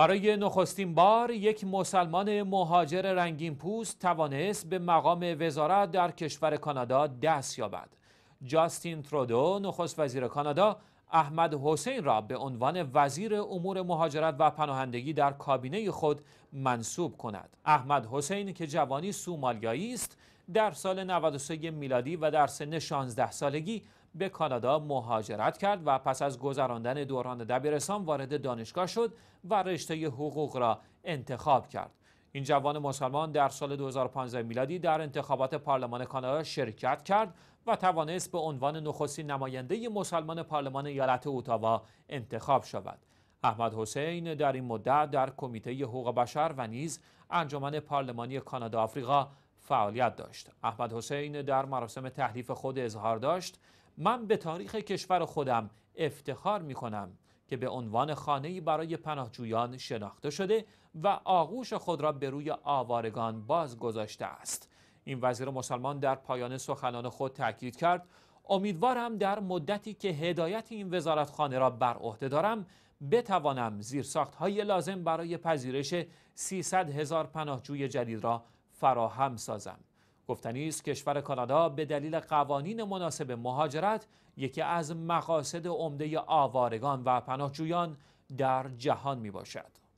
برای نخستین بار یک مسلمان مهاجر رنگین پوست توانست به مقام وزارت در کشور کانادا دست یابد. جاستین ترودو نخست وزیر کانادا احمد حسین را به عنوان وزیر امور مهاجرت و پناهندگی در کابینه خود منصوب کند. احمد حسین که جوانی سومالیایی است در سال 93 میلادی و در سن 16 سالگی به کانادا مهاجرت کرد و پس از گذراندن دوران دبیرستان وارد دانشگاه شد و رشته حقوق را انتخاب کرد. این جوان مسلمان در سال 2015 میلادی در انتخابات پارلمان کانادا شرکت کرد و توانست به عنوان نخستین نماینده مسلمان پارلمان ایالت اوتاوا انتخاب شود. احمد حسین در این مدت در کمیته حقوق بشر و نیز انجمن پارلمانی کانادا آفریقا فعالیت داشت. احمد حسین در مراسم تحلیف خود اظهار داشت من به تاریخ کشور خودم افتخار می کنم که به عنوان خانهی برای پناهجویان شناخته شده و آغوش خود را به روی آوارگان باز گذاشته است این وزیر مسلمان در پایان سخنان خود تاکید کرد امیدوارم در مدتی که هدایت این وزارتخانه را بر عهده دارم بتوانم زیرساخت های لازم برای پذیرش 300 هزار پناهجوی جدید را فراهم سازم گفتنی است کشور کانادا به دلیل قوانین مناسب مهاجرت یکی از مقاصد عمده آوارگان و پناهجویان در جهان می باشد.